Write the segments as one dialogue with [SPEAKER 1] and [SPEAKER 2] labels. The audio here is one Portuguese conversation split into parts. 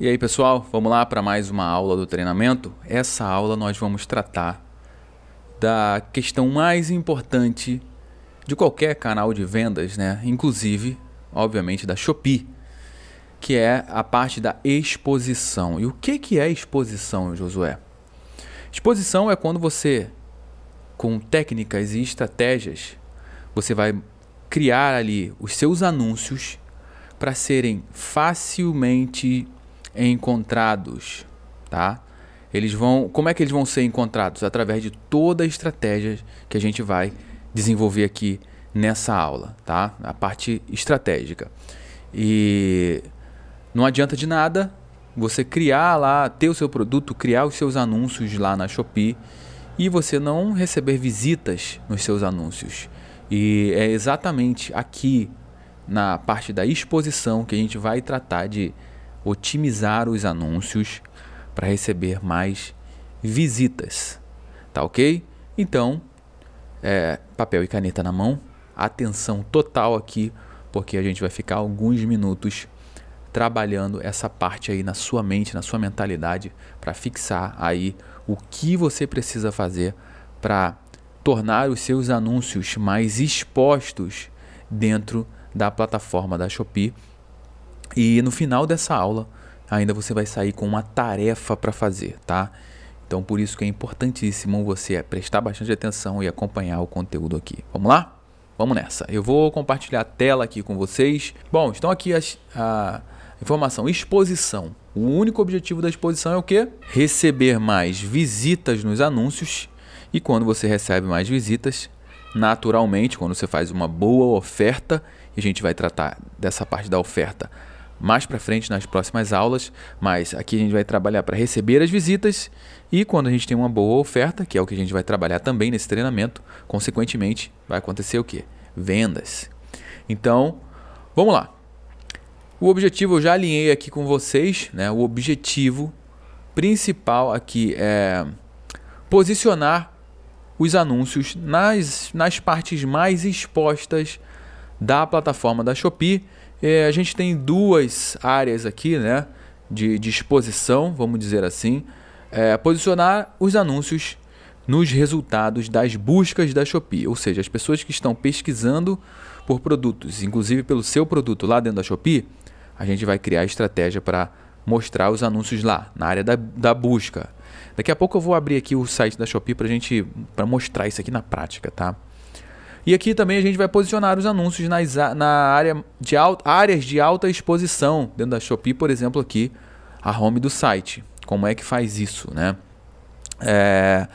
[SPEAKER 1] E aí, pessoal, vamos lá para mais uma aula do treinamento. Essa aula nós vamos tratar da questão mais importante de qualquer canal de vendas, né? Inclusive, obviamente, da Shopee, que é a parte da exposição. E o que que é exposição, Josué? Exposição é quando você com técnicas e estratégias, você vai criar ali os seus anúncios para serem facilmente encontrados, tá? Eles vão, como é que eles vão ser encontrados? Através de toda a estratégia que a gente vai desenvolver aqui nessa aula, tá? A parte estratégica. E não adianta de nada você criar lá, ter o seu produto, criar os seus anúncios lá na Shopee e você não receber visitas nos seus anúncios. E é exatamente aqui na parte da exposição que a gente vai tratar de otimizar os anúncios para receber mais visitas. Tá ok? Então, é, papel e caneta na mão, atenção total aqui, porque a gente vai ficar alguns minutos trabalhando essa parte aí na sua mente, na sua mentalidade, para fixar aí o que você precisa fazer para tornar os seus anúncios mais expostos dentro da plataforma da Shopee e no final dessa aula, ainda você vai sair com uma tarefa para fazer, tá? Então por isso que é importantíssimo você prestar bastante atenção e acompanhar o conteúdo aqui. Vamos lá? Vamos nessa. Eu vou compartilhar a tela aqui com vocês. Bom, estão aqui as, a informação exposição. O único objetivo da exposição é o que? Receber mais visitas nos anúncios. E quando você recebe mais visitas, naturalmente, quando você faz uma boa oferta, e a gente vai tratar dessa parte da oferta mais para frente nas próximas aulas, mas aqui a gente vai trabalhar para receber as visitas e quando a gente tem uma boa oferta, que é o que a gente vai trabalhar também nesse treinamento, consequentemente vai acontecer o que? Vendas. Então, vamos lá. O objetivo eu já alinhei aqui com vocês, né? O objetivo principal aqui é posicionar os anúncios nas, nas partes mais expostas da plataforma da Shopee é, a gente tem duas áreas aqui, né? De, de exposição, vamos dizer assim. É, posicionar os anúncios nos resultados das buscas da Shopee, ou seja, as pessoas que estão pesquisando por produtos, inclusive pelo seu produto lá dentro da Shopee, a gente vai criar estratégia para mostrar os anúncios lá, na área da, da busca. Daqui a pouco eu vou abrir aqui o site da Shopee para gente pra mostrar isso aqui na prática, tá? E aqui também a gente vai posicionar os anúncios nas, na área de alta, áreas de alta exposição, dentro da Shopee, por exemplo, aqui, a home do site. Como é que faz isso, né? É,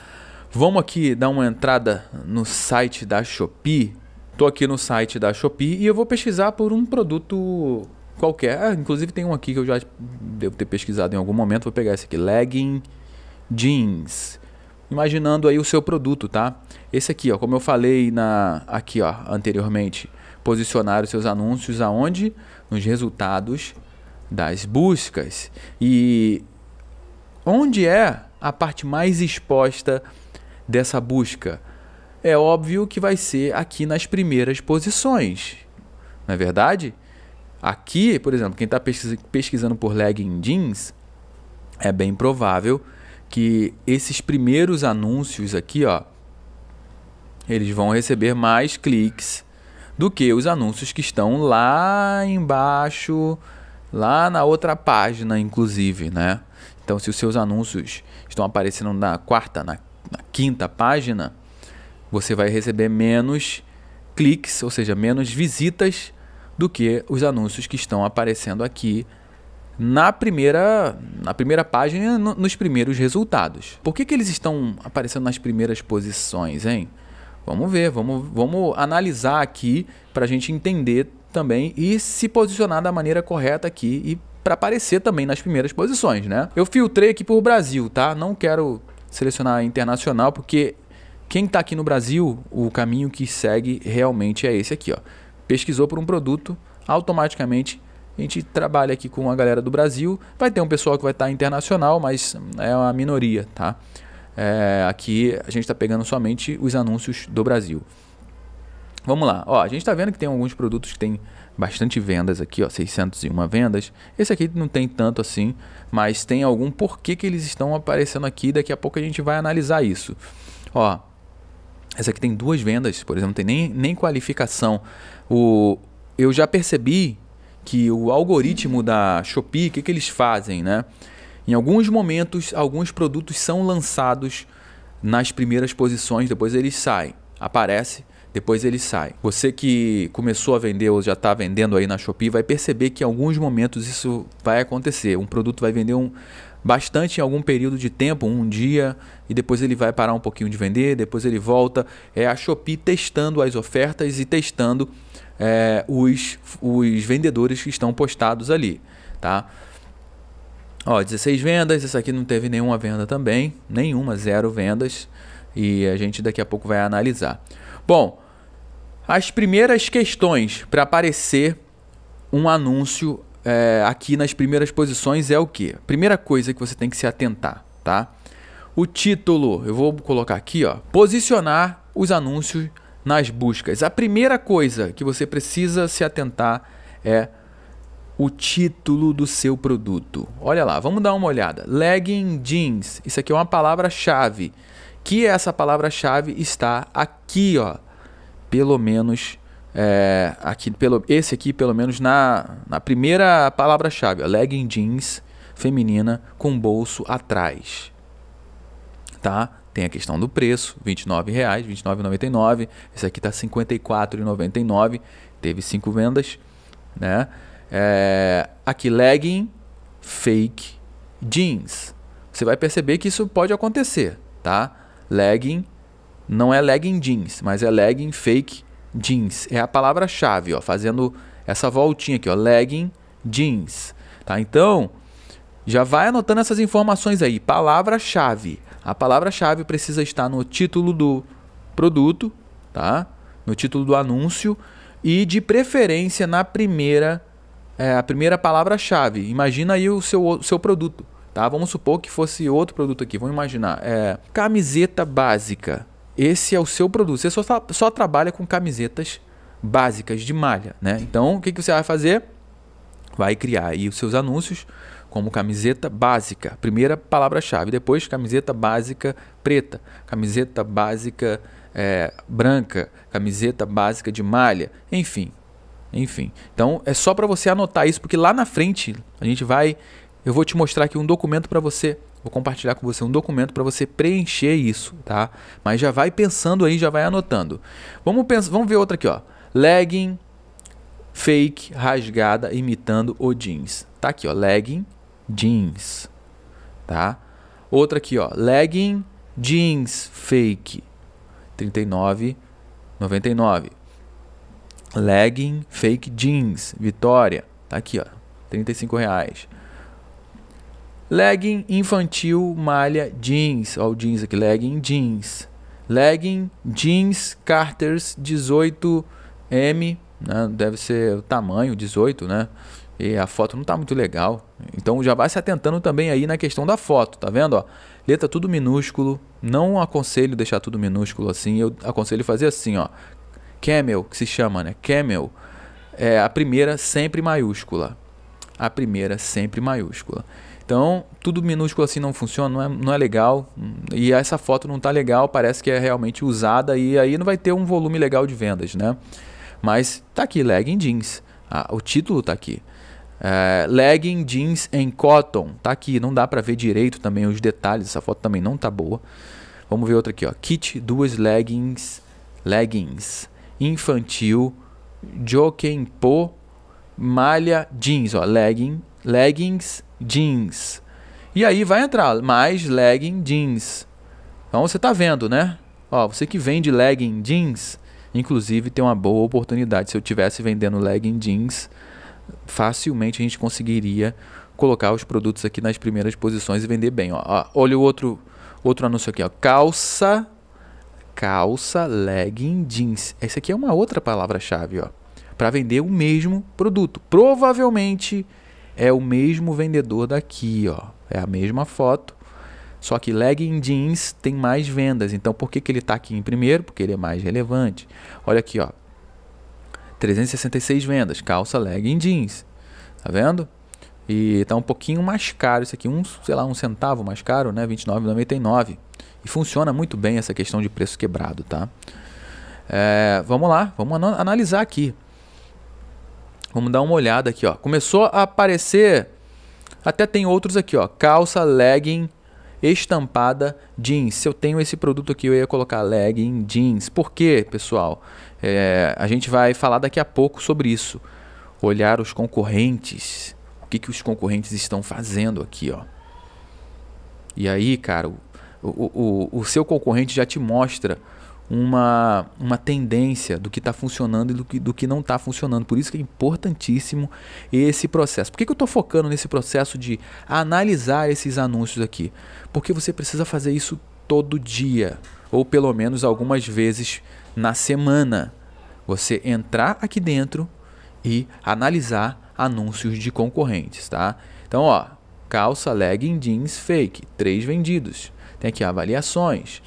[SPEAKER 1] vamos aqui dar uma entrada no site da Shopee. Estou aqui no site da Shopee e eu vou pesquisar por um produto qualquer. Ah, inclusive tem um aqui que eu já devo ter pesquisado em algum momento. Vou pegar esse aqui, legging jeans imaginando aí o seu produto, tá? Esse aqui, ó, como eu falei na aqui, ó, anteriormente, posicionar os seus anúncios aonde? Nos resultados das buscas. E onde é a parte mais exposta dessa busca? É óbvio que vai ser aqui nas primeiras posições. Não é verdade? Aqui, por exemplo, quem está pesquisando por legging jeans, é bem provável que esses primeiros anúncios aqui, ó, eles vão receber mais cliques do que os anúncios que estão lá embaixo, lá na outra página, inclusive, né? Então, se os seus anúncios estão aparecendo na quarta, na, na quinta página, você vai receber menos cliques, ou seja, menos visitas do que os anúncios que estão aparecendo aqui na primeira, na primeira página, no, nos primeiros resultados. Por que, que eles estão aparecendo nas primeiras posições, hein? Vamos ver, vamos, vamos analisar aqui para a gente entender também e se posicionar da maneira correta aqui e para aparecer também nas primeiras posições, né? Eu filtrei aqui por Brasil, tá? Não quero selecionar internacional porque quem está aqui no Brasil, o caminho que segue realmente é esse aqui, ó. Pesquisou por um produto, automaticamente a gente trabalha aqui com a galera do Brasil. Vai ter um pessoal que vai estar tá internacional, mas é uma minoria, tá? É, aqui a gente está pegando somente os anúncios do Brasil. Vamos lá, ó, a gente está vendo que tem alguns produtos que tem bastante vendas aqui, ó, 601 vendas. Esse aqui não tem tanto assim, mas tem algum porquê que eles estão aparecendo aqui. Daqui a pouco a gente vai analisar isso. Ó, essa aqui tem duas vendas, por exemplo, não tem nem, nem qualificação. O, eu já percebi que o algoritmo da Shopee, o que, que eles fazem, né? Em alguns momentos, alguns produtos são lançados nas primeiras posições, depois eles saem. Aparece, depois eles saem. Você que começou a vender ou já está vendendo aí na Shopee vai perceber que em alguns momentos isso vai acontecer. Um produto vai vender um, bastante em algum período de tempo, um dia, e depois ele vai parar um pouquinho de vender, depois ele volta. É a Shopee testando as ofertas e testando é, os, os vendedores que estão postados ali, tá? Ó, 16 vendas, essa aqui não teve nenhuma venda também, nenhuma, zero vendas, e a gente daqui a pouco vai analisar. Bom, as primeiras questões para aparecer um anúncio é, aqui nas primeiras posições é o que? Primeira coisa que você tem que se atentar, tá? O título, eu vou colocar aqui, ó, posicionar os anúncios nas buscas. A primeira coisa que você precisa se atentar é o título do seu produto. Olha lá, vamos dar uma olhada. Legging jeans. Isso aqui é uma palavra-chave. Que essa palavra-chave está aqui, ó. Pelo menos é, aqui, pelo, esse aqui, pelo menos na, na primeira palavra-chave, legging jeans feminina com bolso atrás, tá? Tem a questão do preço, R$ 29,00, R$ 29,99. Esse aqui está R$ 54,99. Teve cinco vendas. Né? É, aqui, legging, fake, jeans. Você vai perceber que isso pode acontecer, tá? Legging não é legging jeans, mas é legging fake jeans. É a palavra-chave, ó, fazendo essa voltinha aqui, ó, legging jeans, tá? Então, já vai anotando essas informações aí, palavra-chave. A palavra-chave precisa estar no título do produto, tá? No título do anúncio e de preferência na primeira é, a primeira palavra-chave. Imagina aí o seu, o seu produto, tá? Vamos supor que fosse outro produto aqui. Vamos imaginar é, camiseta básica. Esse é o seu produto. Você só, só trabalha com camisetas básicas de malha, né? Então o que, que você vai fazer? Vai criar aí os seus anúncios como camiseta básica, primeira palavra-chave, depois camiseta básica preta, camiseta básica é, branca, camiseta básica de malha, enfim, enfim. Então é só para você anotar isso, porque lá na frente a gente vai, eu vou te mostrar aqui um documento para você, vou compartilhar com você um documento para você preencher isso, tá? Mas já vai pensando aí, já vai anotando. Vamos pensar, vamos ver outra aqui, ó. Legging fake rasgada imitando o jeans. Tá aqui, ó, legging jeans, tá? Outra aqui, ó, legging jeans fake, 39,99. Legging fake jeans, Vitória, tá aqui, ó, 35 reais. Legging infantil malha jeans, ó, o jeans aqui, legging jeans. Legging jeans Carters 18M, né? deve ser o tamanho 18, né? E a foto não está muito legal. Então já vai se atentando também aí na questão da foto, tá vendo? Ó, letra tudo minúsculo. Não aconselho deixar tudo minúsculo assim. Eu aconselho fazer assim, ó. Camel, que se chama, né? Camel. É a primeira sempre maiúscula. A primeira sempre maiúscula. Então, tudo minúsculo assim não funciona, não é, não é legal. E essa foto não está legal, parece que é realmente usada e aí não vai ter um volume legal de vendas, né? Mas tá aqui, legging jeans. Ah, o título tá aqui. É, legging jeans em cotton. Tá aqui, não dá para ver direito também os detalhes. Essa foto também não tá boa. Vamos ver outra aqui, ó. Kit duas leggings, leggings infantil, Jokenpo, malha jeans, ó, legging, leggings jeans. E aí vai entrar mais legging jeans. Então você tá vendo, né? Ó, você que vende legging jeans, inclusive tem uma boa oportunidade. Se eu tivesse vendendo legging jeans, facilmente a gente conseguiria colocar os produtos aqui nas primeiras posições e vender bem. Ó, ó, olha o outro, outro anúncio aqui, ó. calça, calça, legging, jeans. Essa aqui é uma outra palavra-chave, ó, para vender o mesmo produto. Provavelmente é o mesmo vendedor daqui, ó, é a mesma foto. Só que legging jeans tem mais vendas, então por que, que ele está aqui em primeiro? Porque ele é mais relevante. Olha aqui, ó, 366 vendas, calça legging jeans. Tá vendo? E tá um pouquinho mais caro isso aqui, um, sei lá, um centavo mais caro, né? 29,99. E funciona muito bem essa questão de preço quebrado, tá? É, vamos lá, vamos analisar aqui. Vamos dar uma olhada aqui, ó. Começou a aparecer, até tem outros aqui, ó. Calça legging estampada jeans. Se eu tenho esse produto aqui, eu ia colocar legging jeans. Por quê, pessoal? É, a gente vai falar daqui a pouco sobre isso. Olhar os concorrentes. O que, que os concorrentes estão fazendo aqui, ó. E aí, cara, o, o, o, o seu concorrente já te mostra uma, uma tendência do que está funcionando e do que, do que não está funcionando. Por isso que é importantíssimo esse processo. Por que, que eu estou focando nesse processo de analisar esses anúncios aqui? Porque você precisa fazer isso todo dia, ou pelo menos algumas vezes na semana. Você entrar aqui dentro e analisar anúncios de concorrentes, tá? Então, ó, calça legging jeans fake, três vendidos. Tem aqui avaliações.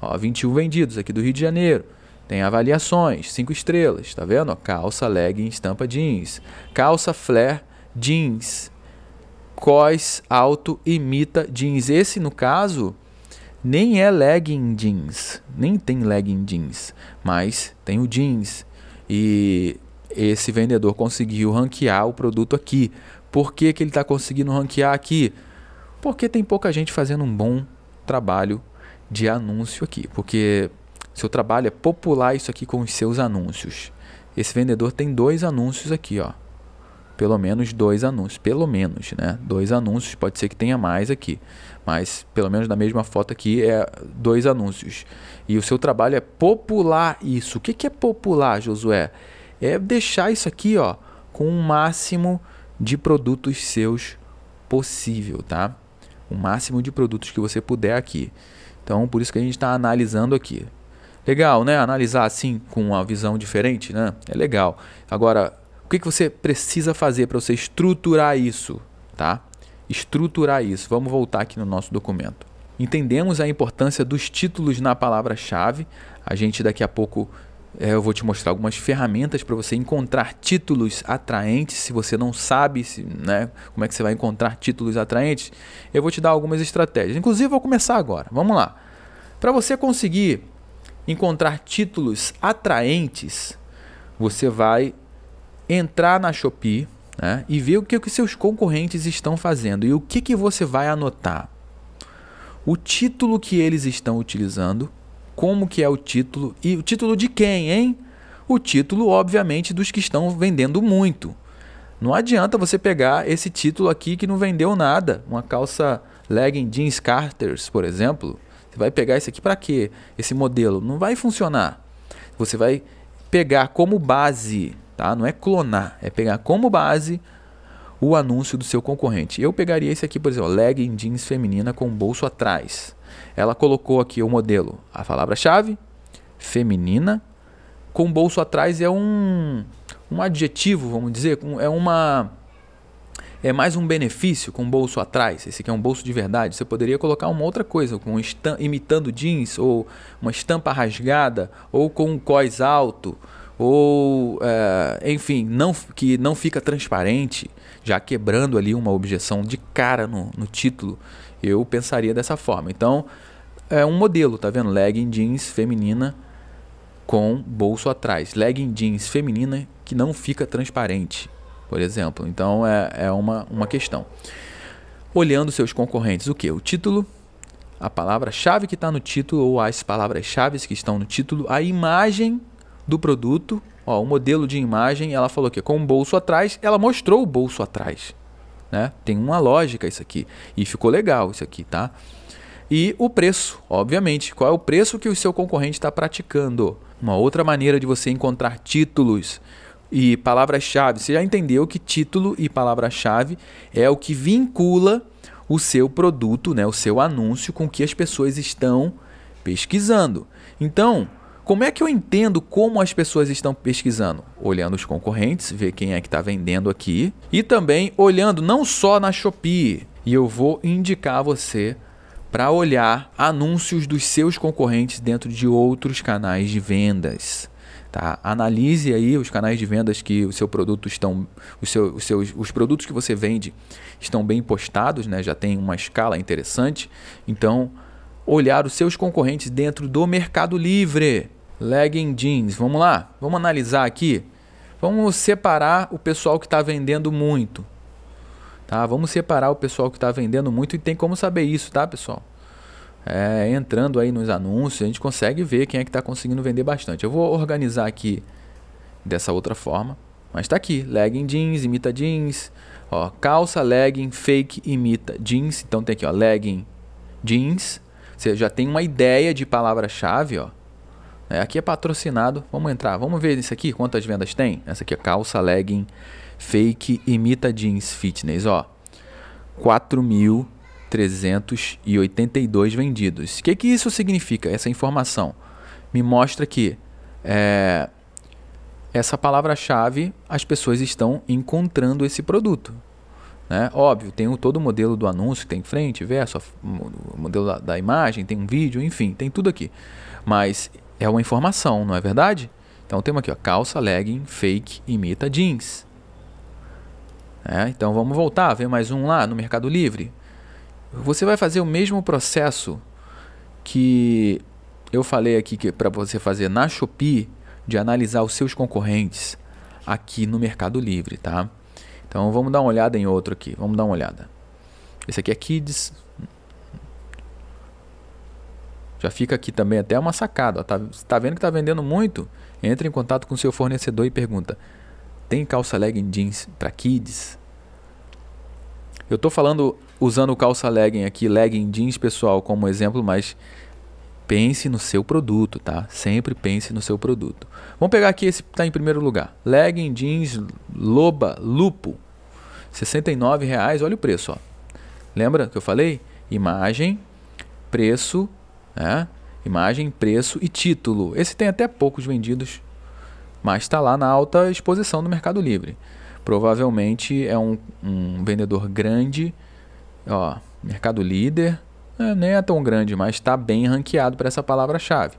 [SPEAKER 1] Ó, 21 vendidos aqui do Rio de Janeiro. Tem avaliações, 5 estrelas, tá vendo? calça legging estampa jeans. Calça flare jeans. Cós alto imita jeans. Esse, no caso, nem é legging jeans. Nem tem legging jeans. Mas tem o jeans. E esse vendedor conseguiu ranquear o produto aqui. Por que, que ele está conseguindo ranquear aqui? Porque tem pouca gente fazendo um bom trabalho de anúncio aqui, porque seu trabalho é popular isso aqui com os seus anúncios. Esse vendedor tem dois anúncios aqui, ó. Pelo menos dois anúncios, pelo menos, né? Dois anúncios, pode ser que tenha mais aqui, mas pelo menos na mesma foto aqui é dois anúncios. E o seu trabalho é popular isso. O que, é popular, Josué? É deixar isso aqui, ó, com o um máximo de produtos seus possível, tá? O máximo de produtos que você puder aqui. Então, por isso que a gente está analisando aqui. Legal, né? Analisar assim com uma visão diferente, né? É legal. Agora, o que, que você precisa fazer para você estruturar isso, tá? Estruturar isso. Vamos voltar aqui no nosso documento. Entendemos a importância dos títulos na palavra-chave. A gente daqui a pouco é, eu vou te mostrar algumas ferramentas para você encontrar títulos atraentes. Se você não sabe se, né, como é que você vai encontrar títulos atraentes, eu vou te dar algumas estratégias. Inclusive, vou começar agora. Vamos lá. Para você conseguir encontrar títulos atraentes, você vai entrar na Shopee né, e ver o que, que seus concorrentes estão fazendo e o que, que você vai anotar. O título que eles estão utilizando como que é o título e o título de quem, hein? O título, obviamente, dos que estão vendendo muito. Não adianta você pegar esse título aqui que não vendeu nada, uma calça legging jeans Carters, por exemplo. Você vai pegar esse aqui para quê? Esse modelo não vai funcionar. Você vai pegar como base, tá? Não é clonar, é pegar como base o anúncio do seu concorrente. Eu pegaria esse aqui, por exemplo, legging jeans feminina com bolso atrás. Ela colocou aqui o modelo, a palavra-chave, feminina, com bolso atrás é um, um adjetivo, vamos dizer, é uma. É mais um benefício com bolso atrás. Esse aqui é um bolso de verdade. Você poderia colocar uma outra coisa, com imitando jeans, ou uma estampa rasgada, ou com um cós alto, ou é, enfim, não, que não fica transparente, já quebrando ali uma objeção de cara no, no título eu pensaria dessa forma. Então, é um modelo, tá vendo? Legging jeans feminina com bolso atrás. Legging jeans feminina que não fica transparente, por exemplo. Então, é, é uma, uma questão. Olhando seus concorrentes, o que? O título, a palavra-chave que está no título ou as palavras-chave que estão no título, a imagem do produto, ó, o modelo de imagem, ela falou que com o bolso atrás, ela mostrou o bolso atrás né? Tem uma lógica isso aqui. E ficou legal isso aqui, tá? E o preço, obviamente. Qual é o preço que o seu concorrente está praticando? Uma outra maneira de você encontrar títulos e palavras-chave. Você já entendeu que título e palavra-chave é o que vincula o seu produto, né, o seu anúncio com o que as pessoas estão pesquisando. Então, como é que eu entendo como as pessoas estão pesquisando? Olhando os concorrentes, ver quem é que está vendendo aqui e também olhando não só na Shopee. E eu vou indicar você para olhar anúncios dos seus concorrentes dentro de outros canais de vendas. Tá? Analise aí os canais de vendas que o seu produto estão, os, seu, os, seus, os produtos que você vende estão bem postados, né? já tem uma escala interessante. Então, olhar os seus concorrentes dentro do Mercado Livre. Legging jeans. Vamos lá, vamos analisar aqui. Vamos separar o pessoal que está vendendo muito. Tá? Vamos separar o pessoal que está vendendo muito e tem como saber isso, tá, pessoal? É, entrando aí nos anúncios, a gente consegue ver quem é que está conseguindo vender bastante. Eu vou organizar aqui dessa outra forma, mas está aqui: legging jeans, imita jeans, ó, calça legging, fake imita jeans. Então tem aqui, ó, legging jeans. Você já tem uma ideia de palavra-chave, ó. É, aqui é patrocinado. Vamos entrar. Vamos ver isso aqui. Quantas vendas tem? Essa aqui é calça legging fake imita jeans fitness. Ó, 4.382 vendidos. O que, que isso significa? Essa informação me mostra que é, essa palavra-chave as pessoas estão encontrando esse produto. Né? Óbvio, tem o, todo o modelo do anúncio, tem frente, verso, o modelo da, da, imagem, tem um vídeo, enfim, tem tudo aqui. Mas é uma informação, não é verdade? Então temos aqui, ó, calça, legging, fake, imita jeans. É, então vamos voltar, ver mais um lá no Mercado Livre. Você vai fazer o mesmo processo que eu falei aqui que para você fazer na Shopee, de analisar os seus concorrentes aqui no Mercado Livre, tá? Então vamos dar uma olhada em outro aqui, vamos dar uma olhada. Esse aqui é Kids, já fica aqui também até uma sacada. tá, tá vendo que está vendendo muito? Entra em contato com seu fornecedor e pergunta: tem calça legging jeans para kids? Eu estou falando usando calça legging aqui, legging jeans pessoal como exemplo, mas pense no seu produto, tá? Sempre pense no seu produto. Vamos pegar aqui esse que está em primeiro lugar. Legging jeans Loba Lupo. R$69,00, olha o preço, ó. Lembra que eu falei? Imagem, preço né? Imagem, preço e título. Esse tem até poucos vendidos, mas está lá na alta exposição do Mercado Livre. Provavelmente é um, um vendedor grande, ó, mercado líder, é, nem é tão grande, mas está bem ranqueado para essa palavra-chave.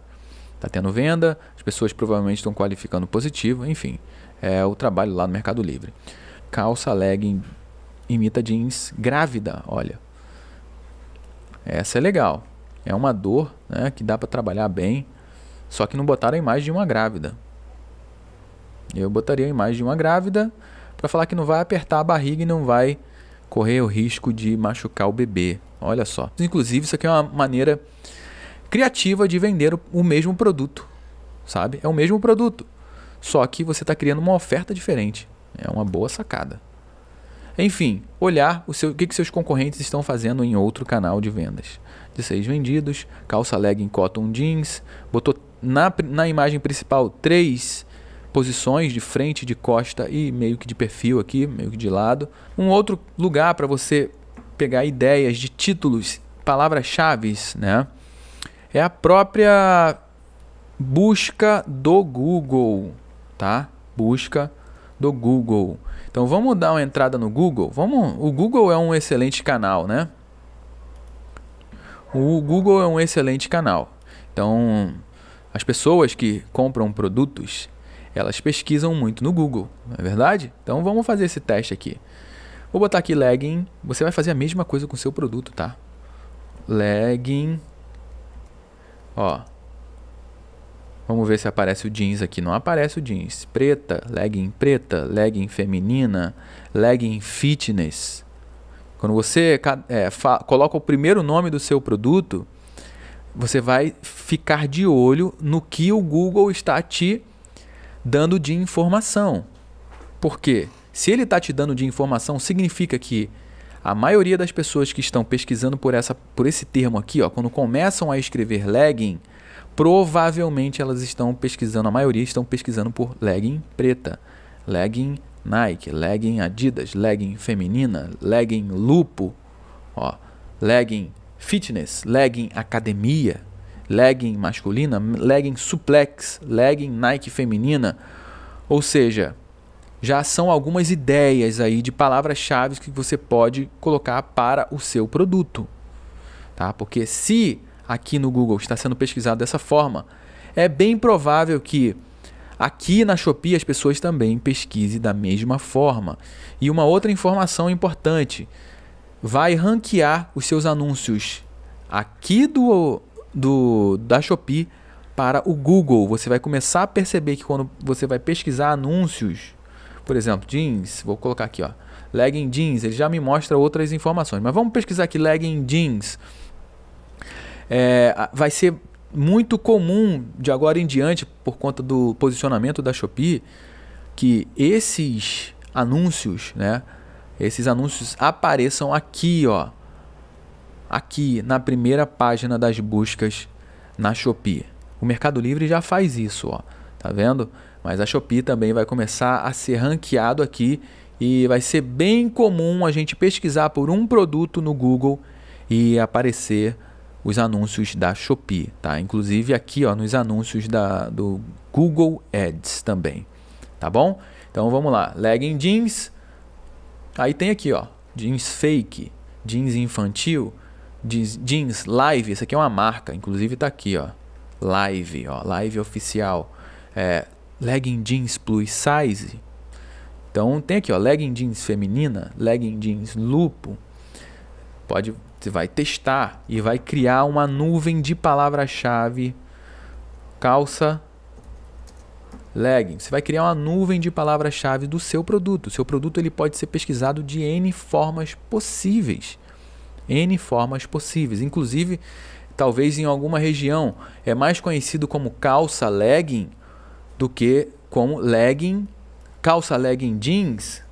[SPEAKER 1] Está tendo venda, as pessoas provavelmente estão qualificando positivo, enfim, é o trabalho lá no Mercado Livre. Calça legging imita jeans grávida, olha. Essa é legal. É uma dor né, que dá para trabalhar bem, só que não botaram a imagem de uma grávida. Eu botaria a imagem de uma grávida para falar que não vai apertar a barriga e não vai correr o risco de machucar o bebê. Olha só. Inclusive, isso aqui é uma maneira criativa de vender o mesmo produto, sabe? É o mesmo produto, só que você está criando uma oferta diferente. É uma boa sacada. Enfim, olhar o, seu, o que, que seus concorrentes estão fazendo em outro canal de vendas. De seis vendidos, calça legging cotton jeans, botou na, na imagem principal três posições de frente, de costa e meio que de perfil aqui, meio que de lado. Um outro lugar para você pegar ideias de títulos, palavras-chave, né? É a própria busca do Google, tá? Busca do Google. Então vamos dar uma entrada no Google. Vamos, o Google é um excelente canal, né? O Google é um excelente canal. Então, as pessoas que compram produtos, elas pesquisam muito no Google, não é verdade? Então vamos fazer esse teste aqui. Vou botar aqui legging. Você vai fazer a mesma coisa com o seu produto, tá? Legging. Ó, Vamos ver se aparece o jeans aqui. Não aparece o jeans. Preta, legging preta, legging feminina, legging fitness. Quando você é, coloca o primeiro nome do seu produto, você vai ficar de olho no que o Google está te dando de informação. Por quê? Se ele está te dando de informação, significa que a maioria das pessoas que estão pesquisando por, essa, por esse termo aqui, ó, quando começam a escrever legging, provavelmente elas estão pesquisando, a maioria estão pesquisando por legging preta, legging Nike, legging Adidas, legging feminina, legging lupo, ó, legging fitness, legging academia, legging masculina, legging suplex, legging Nike feminina. Ou seja, já são algumas ideias aí de palavras-chave que você pode colocar para o seu produto, tá? Porque se aqui no Google está sendo pesquisado dessa forma, é bem provável que aqui na Shopee as pessoas também pesquisem da mesma forma. E uma outra informação importante: vai ranquear os seus anúncios aqui do, do da Shopee para o Google. Você vai começar a perceber que quando você vai pesquisar anúncios, por exemplo, jeans, vou colocar aqui, ó, legging jeans, ele já me mostra outras informações. Mas vamos pesquisar aqui legging jeans. É, vai ser muito comum de agora em diante, por conta do posicionamento da Shopee, que esses anúncios, né? Esses anúncios apareçam aqui, ó. Aqui na primeira página das buscas na Shopee. O Mercado Livre já faz isso, ó. Tá vendo? Mas a Shopee também vai começar a ser ranqueado aqui e vai ser bem comum a gente pesquisar por um produto no Google e aparecer os anúncios da Shopee, tá? Inclusive aqui, ó, nos anúncios da, do Google Ads também, tá bom? Então vamos lá, legging jeans, aí tem aqui, ó, jeans fake, jeans infantil, jeans, jeans live, isso aqui é uma marca, inclusive tá aqui, ó, live, ó, live oficial, é, legging jeans plus size, então tem aqui, ó, legging jeans feminina, legging jeans lupo, pode você vai testar e vai criar uma nuvem de palavra-chave calça legging. Você vai criar uma nuvem de palavra-chave do seu produto. O seu produto ele pode ser pesquisado de N formas possíveis. N formas possíveis, inclusive talvez em alguma região é mais conhecido como calça legging do que como legging, calça legging jeans,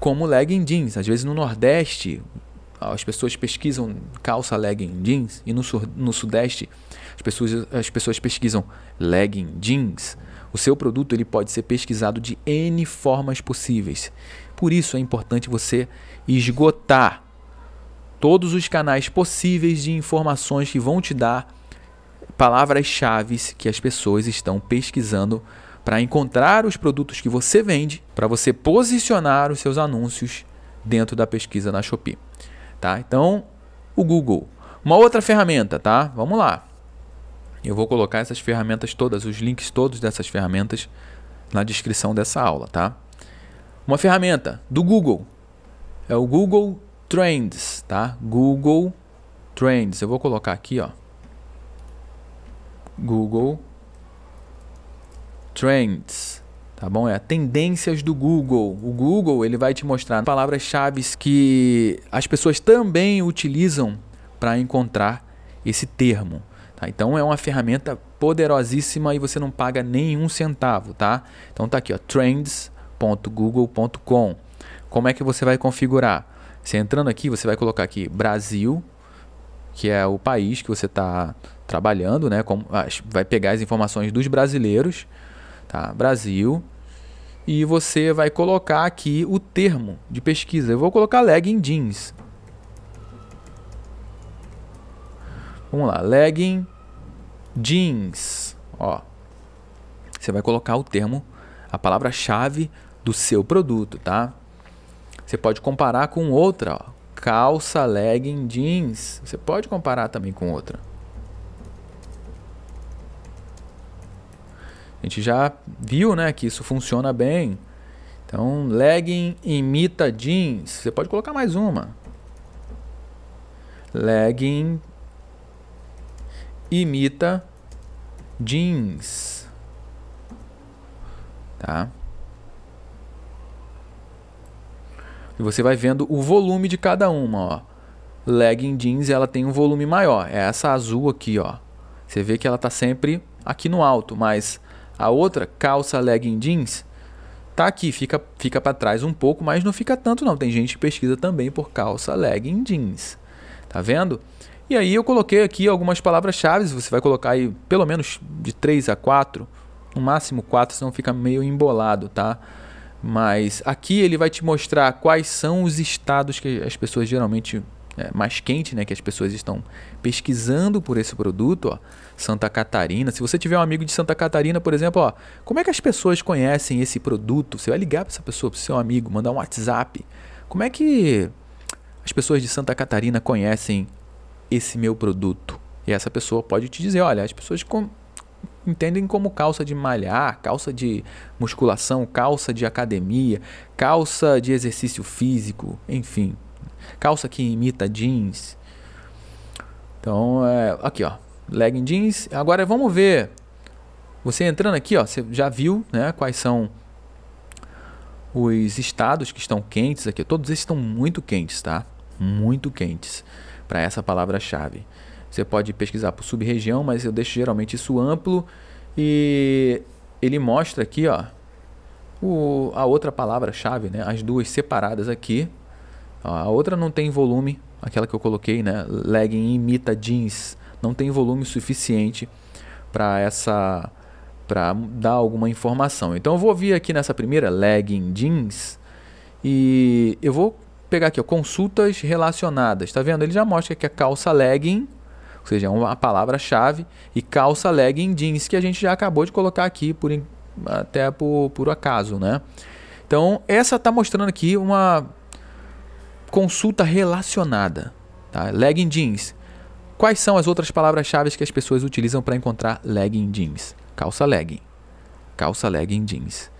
[SPEAKER 1] como legging jeans. Às vezes no Nordeste, as pessoas pesquisam calça legging jeans e no, sur, no sudeste as pessoas, as pessoas pesquisam legging jeans. O seu produto ele pode ser pesquisado de N formas possíveis. Por isso é importante você esgotar todos os canais possíveis de informações que vão te dar palavras-chave que as pessoas estão pesquisando para encontrar os produtos que você vende, para você posicionar os seus anúncios dentro da pesquisa na Shopee tá? Então, o Google. Uma outra ferramenta, tá? Vamos lá. Eu vou colocar essas ferramentas todas, os links todos dessas ferramentas na descrição dessa aula, tá? Uma ferramenta do Google é o Google Trends, tá? Google Trends. Eu vou colocar aqui, ó. Google Trends tá bom? É tendências do Google. O Google ele vai te mostrar palavras-chave que as pessoas também utilizam para encontrar esse termo. Tá? Então é uma ferramenta poderosíssima e você não paga nenhum centavo, tá? Então tá aqui, ó, trends.google.com. Como é que você vai configurar? Você entrando aqui, você vai colocar aqui Brasil, que é o país que você está trabalhando, né? Como, ah, vai pegar as informações dos brasileiros tá? Brasil. E você vai colocar aqui o termo de pesquisa. Eu vou colocar legging jeans. Vamos lá, legging jeans. Ó, você vai colocar o termo, a palavra-chave do seu produto, tá? Você pode comparar com outra, ó. calça legging jeans. Você pode comparar também com outra. A gente já viu né, que isso funciona bem. Então, legging imita jeans. Você pode colocar mais uma. Legging imita jeans. Tá? E você vai vendo o volume de cada uma, ó. Legging jeans, ela tem um volume maior. É essa azul aqui, ó. Você vê que ela tá sempre aqui no alto, mas a outra, calça legging jeans, tá aqui, fica, fica para trás um pouco, mas não fica tanto não. Tem gente que pesquisa também por calça legging jeans. Tá vendo? E aí eu coloquei aqui algumas palavras-chave, você vai colocar aí pelo menos de 3 a 4, no máximo 4, senão fica meio embolado, tá? Mas aqui ele vai te mostrar quais são os estados que as pessoas geralmente é, mais quente, né, que as pessoas estão pesquisando por esse produto, ó, Santa Catarina. Se você tiver um amigo de Santa Catarina, por exemplo, ó, como é que as pessoas conhecem esse produto? Você vai ligar para essa pessoa, para seu amigo, mandar um WhatsApp. Como é que as pessoas de Santa Catarina conhecem esse meu produto? E essa pessoa pode te dizer, olha, as pessoas com entendem como calça de malhar, calça de musculação, calça de academia, calça de exercício físico, enfim calça que imita jeans. Então, é, aqui ó, legging jeans. Agora vamos ver. Você entrando aqui, ó, você já viu, né, quais são os estados que estão quentes aqui. Todos esses estão muito quentes, tá? Muito quentes para essa palavra-chave. Você pode pesquisar por sub-região, mas eu deixo geralmente isso amplo e ele mostra aqui, ó, o, a outra palavra-chave, né? As duas separadas aqui. A outra não tem volume, aquela que eu coloquei, né? Legging imita jeans, não tem volume suficiente para essa para dar alguma informação. Então eu vou vir aqui nessa primeira legging jeans e eu vou pegar aqui, ó, consultas relacionadas. Tá vendo? Ele já mostra que a é calça legging, ou seja, uma palavra-chave e calça legging jeans que a gente já acabou de colocar aqui por até por, por acaso, né? Então, essa está mostrando aqui uma consulta relacionada. Tá? Legging jeans. Quais são as outras palavras-chave que as pessoas utilizam para encontrar legging jeans? Calça legging. Calça legging jeans.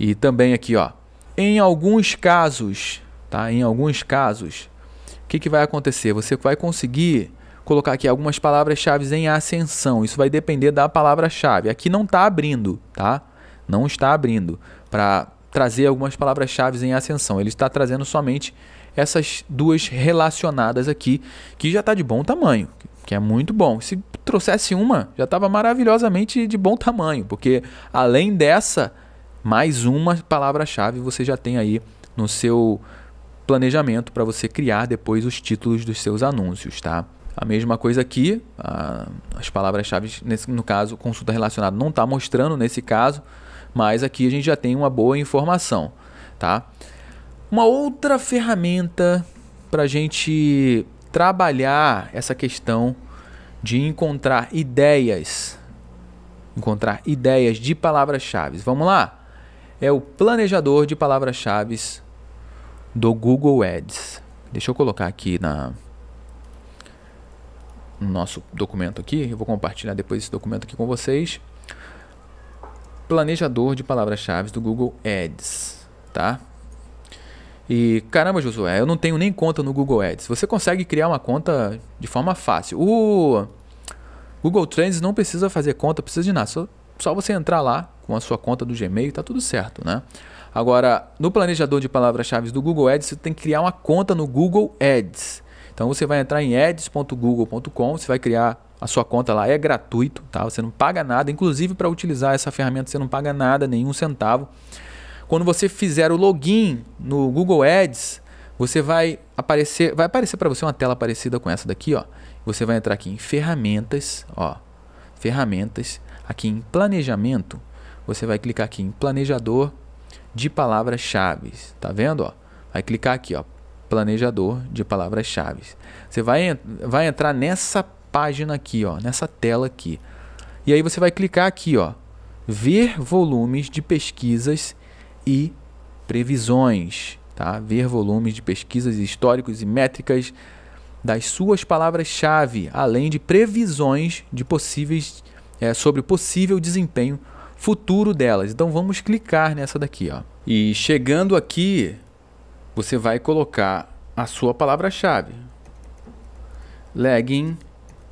[SPEAKER 1] E também aqui, ó. Em alguns casos, tá? Em alguns casos, o que, que vai acontecer? Você vai conseguir colocar aqui algumas palavras-chave em ascensão. Isso vai depender da palavra-chave. Aqui não está abrindo, tá? Não está abrindo para trazer algumas palavras-chave em ascensão. Ele está trazendo somente essas duas relacionadas aqui, que já está de bom tamanho, que é muito bom. Se trouxesse uma, já estava maravilhosamente de bom tamanho, porque além dessa, mais uma palavra-chave você já tem aí no seu planejamento para você criar depois os títulos dos seus anúncios, tá? A mesma coisa aqui, a, as palavras-chave, no caso, consulta relacionada não está mostrando nesse caso, mas aqui a gente já tem uma boa informação, tá? Uma outra ferramenta para a gente trabalhar essa questão de encontrar ideias, encontrar ideias de palavras-chave. Vamos lá? É o planejador de palavras-chave do Google Ads. Deixa eu colocar aqui na no nosso documento aqui. Eu vou compartilhar depois esse documento aqui com vocês. Planejador de palavras-chave do Google Ads, tá? E caramba, Josué, eu não tenho nem conta no Google Ads. Você consegue criar uma conta de forma fácil. O Google Trends não precisa fazer conta, precisa de nada. Só, só você entrar lá com a sua conta do Gmail, tá tudo certo, né? Agora, no planejador de palavras-chave do Google Ads, você tem que criar uma conta no Google Ads. Então você vai entrar em ads.google.com, você vai criar a sua conta lá, é gratuito, tá? Você não paga nada, inclusive para utilizar essa ferramenta você não paga nada, nenhum centavo. Quando você fizer o login no Google Ads, você vai aparecer, vai aparecer para você uma tela parecida com essa daqui, ó. Você vai entrar aqui em ferramentas, ó. Ferramentas, aqui em planejamento, você vai clicar aqui em planejador de palavras-chave, tá vendo, ó? Vai clicar aqui, ó, planejador de palavras-chave. Você vai vai entrar nessa página aqui, ó, nessa tela aqui. E aí você vai clicar aqui, ó, ver volumes de pesquisas e previsões. Tá? Ver volumes de pesquisas históricos e métricas das suas palavras-chave, além de previsões de possíveis é, sobre o possível desempenho futuro delas. Então vamos clicar nessa daqui, ó. E chegando aqui, você vai colocar a sua palavra-chave. Legging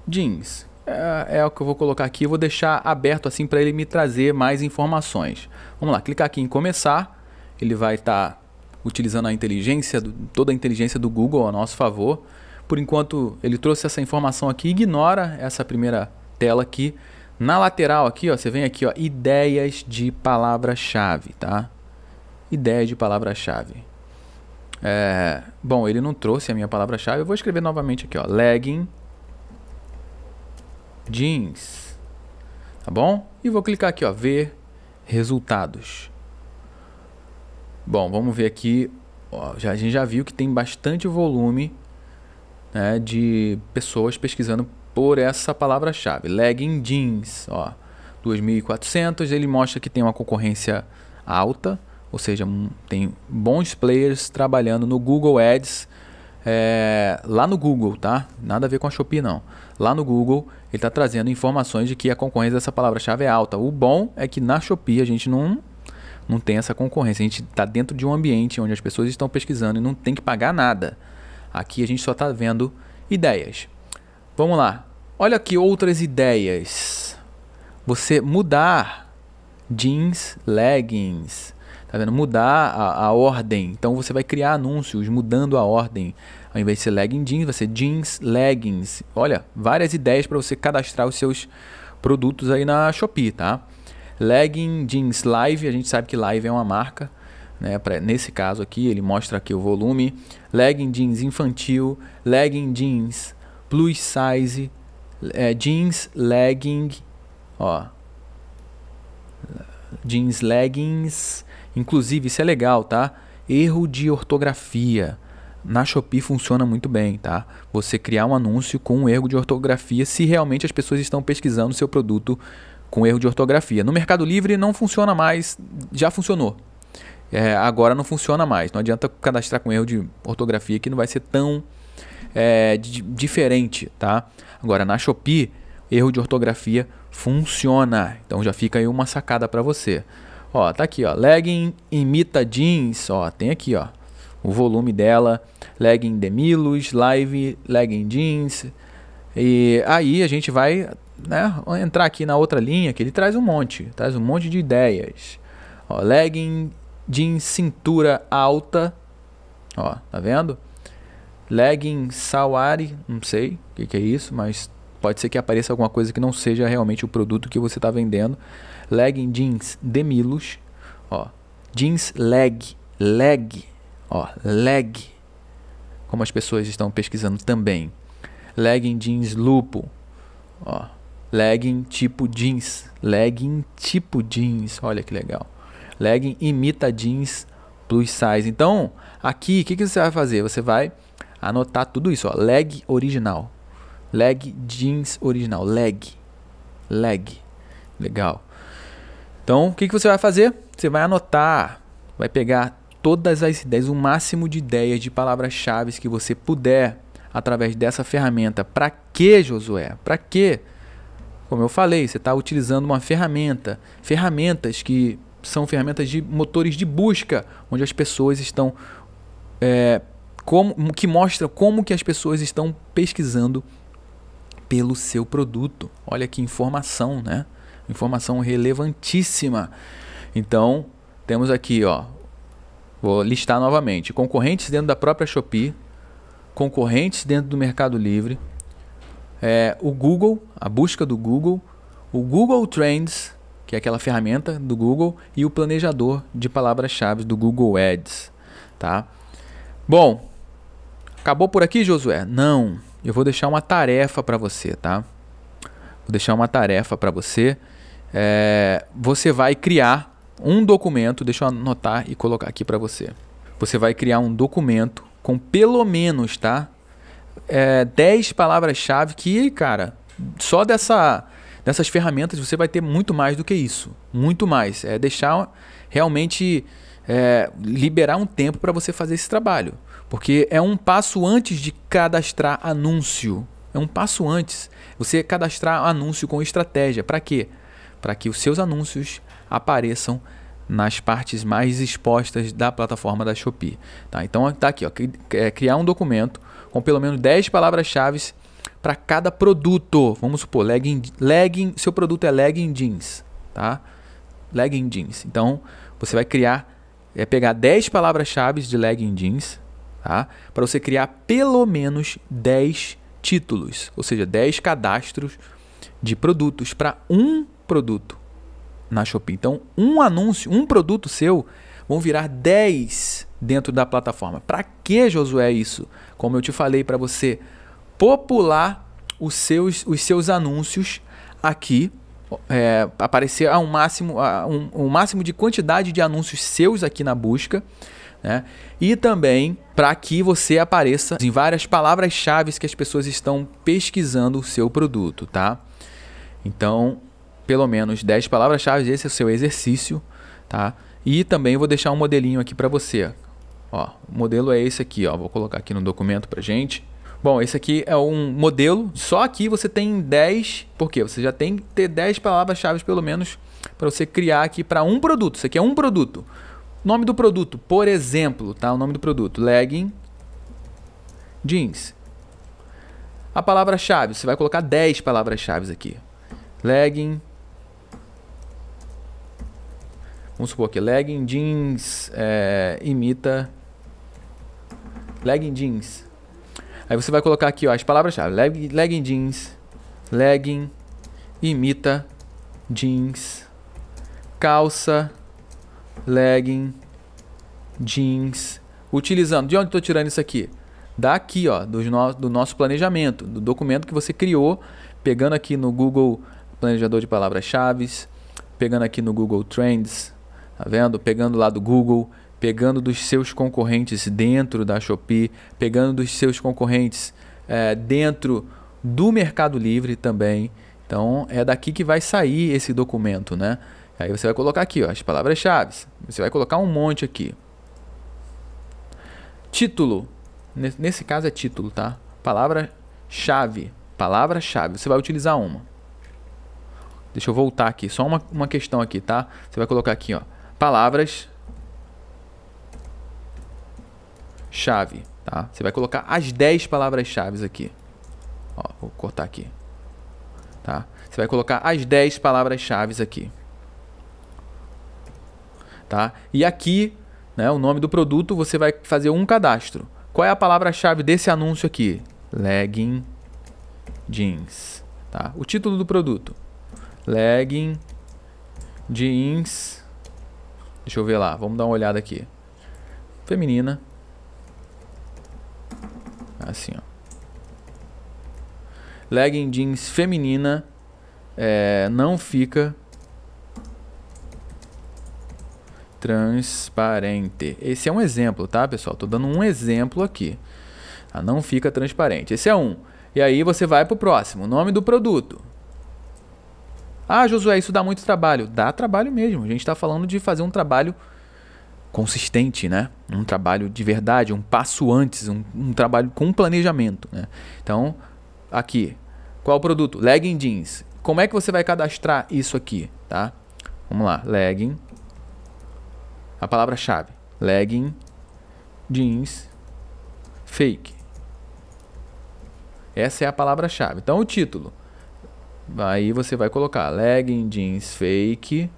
[SPEAKER 1] jeans é, é, o que eu vou colocar aqui. Eu vou deixar aberto assim para ele me trazer mais informações. Vamos lá, clicar aqui em começar. Ele vai estar tá utilizando a inteligência, toda a inteligência do Google a nosso favor. Por enquanto, ele trouxe essa informação aqui, ignora essa primeira tela aqui. Na lateral aqui, ó, você vem aqui, ó, ideias de palavra-chave, tá? Ideias de palavra-chave. É, bom, ele não trouxe a minha palavra-chave. Eu vou escrever novamente aqui, ó, legging jeans, tá bom? E vou clicar aqui, ó, ver resultados. Bom, vamos ver aqui, ó, já, a gente já viu que tem bastante volume né, de pessoas pesquisando por essa palavra-chave, legging jeans, ó, 2.400, ele mostra que tem uma concorrência alta, ou seja, tem bons players trabalhando no Google Ads, é, lá no Google, tá? Nada a ver com a Shopee não. Lá no Google ele está trazendo informações de que a concorrência dessa palavra-chave é alta. O bom é que na Shopee a gente não, não tem essa concorrência. A gente está dentro de um ambiente onde as pessoas estão pesquisando e não tem que pagar nada. Aqui a gente só está vendo ideias. Vamos lá. Olha aqui outras ideias. Você mudar jeans, leggings. Tá vendo? Mudar a, a ordem. Então você vai criar anúncios mudando a ordem. Ao invés de ser legging jeans, vai ser jeans leggings. Olha, várias ideias para você cadastrar os seus produtos aí na Shopee, tá? Legging jeans live, a gente sabe que live é uma marca, né? Pra, nesse caso aqui, ele mostra aqui o volume. Legging jeans infantil, legging jeans plus size, é, jeans legging, ó. Jeans leggings, inclusive isso é legal, tá? Erro de ortografia na Shopee funciona muito bem, tá? Você criar um anúncio com um erro de ortografia se realmente as pessoas estão pesquisando seu produto com erro de ortografia. No Mercado Livre não funciona mais, já funcionou. É, agora não funciona mais. Não adianta cadastrar com erro de ortografia que não vai ser tão é, diferente, tá? Agora na Shopee, erro de ortografia funciona. Então já fica aí uma sacada para você. Ó, tá aqui, ó. Legging imita jeans, ó. Tem aqui, ó o volume dela, legging de Milos, live, legging jeans. E aí a gente vai né, entrar aqui na outra linha que ele traz um monte, traz um monte de ideias. Ó, legging jeans cintura alta, ó, tá vendo? Legging Sawari, não sei o que, que é isso, mas pode ser que apareça alguma coisa que não seja realmente o produto que você está vendendo. Legging jeans de Milos, ó, jeans leg, leg Ó, lag, como as pessoas estão pesquisando também. Legging jeans lupo. Ó, legging tipo jeans. Legging tipo jeans. Olha que legal. Legging imita jeans plus size. Então, aqui, o que, que você vai fazer? Você vai anotar tudo isso. Ó. Leg original. Leg jeans original. Leg. Leg. Legal. Então, o que, que você vai fazer? Você vai anotar. Vai pegar todas as ideias, o máximo de ideias, de palavras-chave que você puder através dessa ferramenta. Para que, Josué? Para que? Como eu falei, você está utilizando uma ferramenta, ferramentas que são ferramentas de motores de busca, onde as pessoas estão é, como, que mostra como que as pessoas estão pesquisando pelo seu produto. Olha que informação, né? Informação relevantíssima. Então, temos aqui, ó, Vou listar novamente: concorrentes dentro da própria Shopee, concorrentes dentro do Mercado Livre, é, o Google, a busca do Google, o Google Trends, que é aquela ferramenta do Google, e o planejador de palavras-chave do Google Ads. Tá? Bom, acabou por aqui, Josué? Não, eu vou deixar uma tarefa para você, tá? Vou deixar uma tarefa para você. É, você vai criar um documento, deixa eu anotar e colocar aqui para você. Você vai criar um documento com pelo menos, tá? É, 10 palavras-chave que, cara, só dessa, dessas ferramentas você vai ter muito mais do que isso. Muito mais. É deixar realmente é, liberar um tempo para você fazer esse trabalho. Porque é um passo antes de cadastrar anúncio. É um passo antes. Você cadastrar anúncio com estratégia. Para quê? Para que os seus anúncios apareçam nas partes mais expostas da plataforma da Shopee. Tá? Então está aqui, ó, é, criar um documento com pelo menos 10 palavras-chave para cada produto. Vamos supor, legging, legging, seu produto é legging jeans, tá? Legging jeans. Então você vai criar, é pegar 10 palavras-chave de legging jeans, tá? Para você criar pelo menos 10 títulos, ou seja, 10 cadastros de produtos para um produto na Shopee. Então, um anúncio, um produto seu, vão virar 10 dentro da plataforma. Para que, Josué, isso? Como eu te falei para você, popular os seus, os seus anúncios aqui, é, aparecer a um máximo, a um, um máximo de quantidade de anúncios seus aqui na busca. Né? E também para que você apareça em várias palavras-chave que as pessoas estão pesquisando o seu produto, tá? Então, pelo menos 10 palavras-chave, esse é o seu exercício, tá? E também vou deixar um modelinho aqui para você. Ó, o modelo é esse aqui, ó. Vou colocar aqui no documento pra gente. Bom, esse aqui é um modelo, só aqui você tem 10, porque você já tem que ter 10 palavras-chave pelo menos para você criar aqui para um produto. Isso aqui é um produto. Nome do produto, por exemplo, tá? O nome do produto, legging jeans. A palavra-chave, você vai colocar 10 palavras-chave aqui. Legging Vamos supor que legging jeans é, imita legging jeans. Aí você vai colocar aqui ó, as palavras-chave. Leg, legging jeans, legging imita jeans, calça, legging, jeans. Utilizando, de onde estou tirando isso aqui? Daqui, ó, do, no, do nosso planejamento, do documento que você criou, pegando aqui no Google Planejador de Palavras-Chave, pegando aqui no Google Trends, tá vendo? Pegando lá do Google, pegando dos seus concorrentes dentro da Shopee, pegando dos seus concorrentes é, dentro do Mercado Livre também. Então é daqui que vai sair esse documento, né? Aí você vai colocar aqui ó, as palavras-chave. Você vai colocar um monte aqui. Título. Nesse caso é título, tá? Palavra-chave. Palavra-chave. Você vai utilizar uma. Deixa eu voltar aqui. Só uma, uma questão aqui, tá? Você vai colocar aqui, ó palavras chave, tá? Você vai colocar as 10 palavras-chave aqui. Ó, vou cortar aqui. Tá? Você vai colocar as 10 palavras-chave aqui. Tá? E aqui, né, o nome do produto, você vai fazer um cadastro. Qual é a palavra-chave desse anúncio aqui? Legging jeans, tá? O título do produto. Legging jeans Deixa eu ver lá, vamos dar uma olhada aqui. Feminina. Assim, ó. Legging jeans feminina é, não fica transparente. Esse é um exemplo, tá, pessoal? Tô dando um exemplo aqui. Ah, não fica transparente. Esse é um. E aí você vai pro próximo. Nome do produto. Ah, Josué, isso dá muito trabalho. Dá trabalho mesmo. A gente está falando de fazer um trabalho consistente, né? Um trabalho de verdade, um passo antes, um, um trabalho com planejamento, né? Então, aqui, qual o produto? Legging jeans. Como é que você vai cadastrar isso aqui, tá? Vamos lá, legging. A palavra-chave, legging jeans fake. Essa é a palavra-chave. Então, o título Aí você vai colocar legging jeans fake.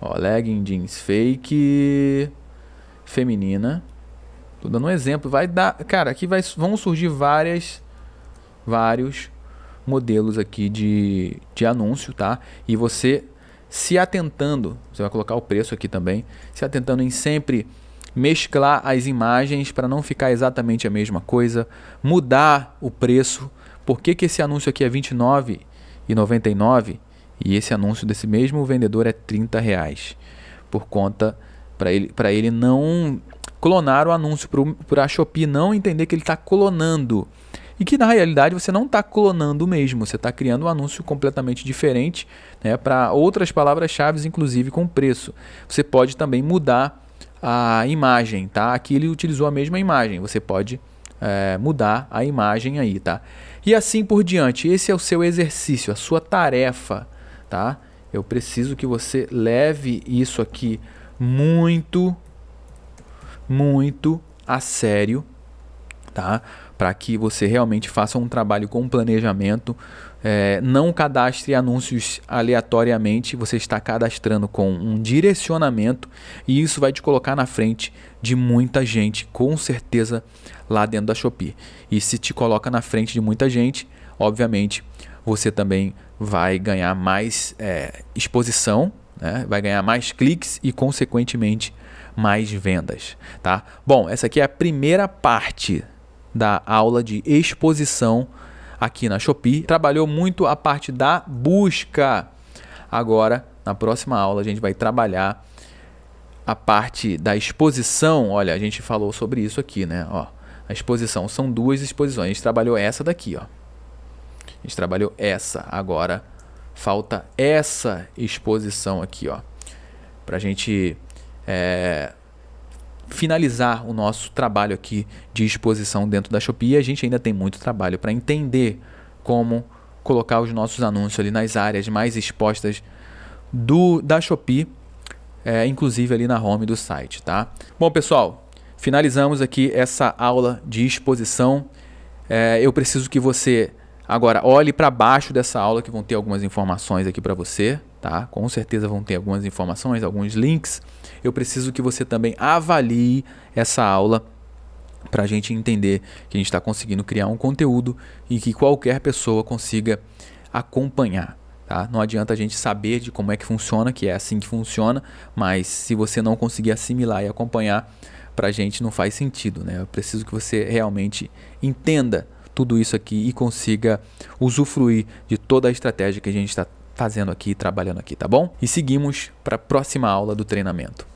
[SPEAKER 1] Ó, legging jeans fake feminina. Tô dando um exemplo, vai dar, cara, aqui vai, vão surgir várias vários modelos aqui de, de anúncio, tá? E você se atentando, você vai colocar o preço aqui também, se atentando em sempre mesclar as imagens para não ficar exatamente a mesma coisa, mudar o preço. Por que, que esse anúncio aqui é R$ 29,99 e esse anúncio desse mesmo vendedor é R$ reais? Por conta, para ele, ele não clonar o anúncio, para a Shopee não entender que ele está clonando. E que na realidade você não está clonando mesmo, você está criando um anúncio completamente diferente né, para outras palavras-chave, inclusive com preço. Você pode também mudar a imagem, tá? Aqui ele utilizou a mesma imagem, você pode é, mudar a imagem aí, tá? E assim por diante, esse é o seu exercício, a sua tarefa, tá? Eu preciso que você leve isso aqui muito, muito a sério, tá? Para que você realmente faça um trabalho com planejamento, é, não cadastre anúncios aleatoriamente, você está cadastrando com um direcionamento e isso vai te colocar na frente de muita gente, com certeza, lá dentro da Shopee. E se te coloca na frente de muita gente, obviamente você também vai ganhar mais é, exposição, né? vai ganhar mais cliques e, consequentemente, mais vendas. Tá? Bom, essa aqui é a primeira parte da aula de exposição aqui na Shopee, trabalhou muito a parte da busca. Agora, na próxima aula, a gente vai trabalhar a parte da exposição. Olha, a gente falou sobre isso aqui, né? Ó, a exposição são duas exposições. A gente trabalhou essa daqui, ó. A gente trabalhou essa. Agora falta essa exposição aqui, ó, para a gente é, finalizar o nosso trabalho aqui de exposição dentro da Shopee. A gente ainda tem muito trabalho para entender como colocar os nossos anúncios ali nas áreas mais expostas do da Shopee, é, inclusive ali na home do site, tá? Bom, pessoal, finalizamos aqui essa aula de exposição. É, eu preciso que você agora olhe para baixo dessa aula que vão ter algumas informações aqui para você, tá? Com certeza vão ter algumas informações, alguns links eu preciso que você também avalie essa aula para a gente entender que a gente está conseguindo criar um conteúdo e que qualquer pessoa consiga acompanhar. Tá? Não adianta a gente saber de como é que funciona, que é assim que funciona, mas se você não conseguir assimilar e acompanhar, para a gente não faz sentido. Né? Eu preciso que você realmente entenda tudo isso aqui e consiga usufruir de toda a estratégia que a gente está fazendo aqui, trabalhando aqui, tá bom? E seguimos para a próxima aula do treinamento.